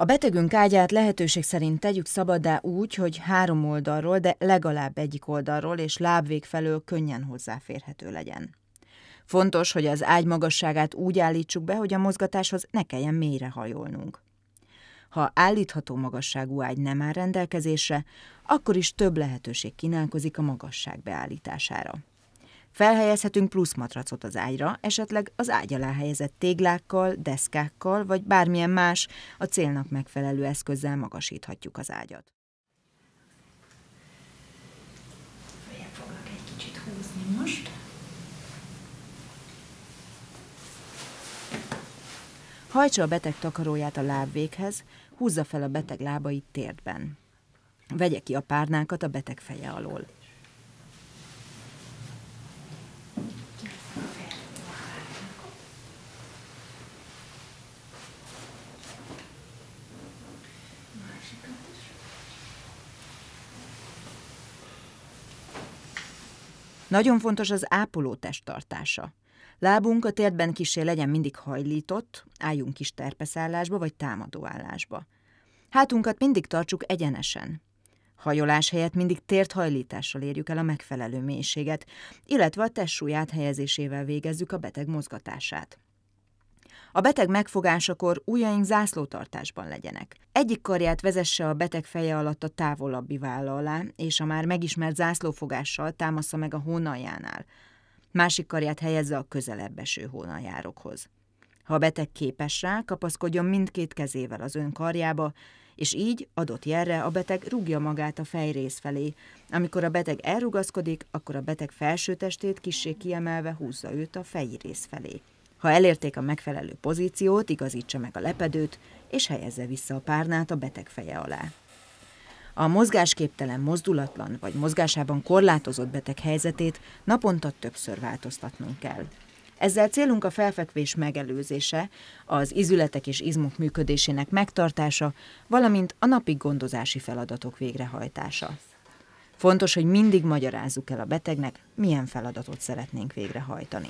A betegünk ágyát lehetőség szerint tegyük szabadá úgy, hogy három oldalról, de legalább egyik oldalról és lábvég felől könnyen hozzáférhető legyen. Fontos, hogy az ágy magasságát úgy állítsuk be, hogy a mozgatáshoz ne kelljen mélyre hajolnunk. Ha állítható magasságú ágy nem áll rendelkezésre, akkor is több lehetőség kínálkozik a magasság beállítására. Felhelyezhetünk plusz matracot az ágyra, esetleg az ágy alá helyezett téglákkal, deszkákkal vagy bármilyen más, a célnak megfelelő eszközzel magasíthatjuk az ágyat. Följebb foglak egy kicsit húzni most. Hajtsa a beteg takaróját a lábvéghez, húzza fel a beteg lábait térdben. Vegye ki a párnákat a beteg feje alól. Nagyon fontos az ápoló testtartása. Lábunk a térdben kisé legyen mindig hajlított, álljunk kis terpeszállásba vagy támadó állásba. Hátunkat mindig tartsuk egyenesen. Hajolás helyett mindig térthajlítással érjük el a megfelelő mélységet, illetve a testsúly helyezésével végezzük a beteg mozgatását. A beteg megfogásakor ujjaink zászlótartásban legyenek. Egyik karját vezesse a beteg feje alatt a távolabbi válla alá, és a már megismert zászlófogással támasza meg a hónaljánál. Másik karját helyezze a közelebb eső hónaljárokhoz. Ha a beteg képes rá, kapaszkodjon mindkét kezével az ön karjába, és így adott jelre a beteg rúgja magát a fejrész felé. Amikor a beteg elrugaszkodik, akkor a beteg felső testét kissé kiemelve húzza őt a fejrész felé. Ha elérték a megfelelő pozíciót, igazítsa meg a lepedőt, és helyezze vissza a párnát a beteg feje alá. A mozgásképtelen, mozdulatlan vagy mozgásában korlátozott beteg helyzetét naponta többször változtatnunk kell. Ezzel célunk a felfekvés megelőzése, az izületek és izmok működésének megtartása, valamint a napi gondozási feladatok végrehajtása. Fontos, hogy mindig magyarázzuk el a betegnek, milyen feladatot szeretnénk végrehajtani.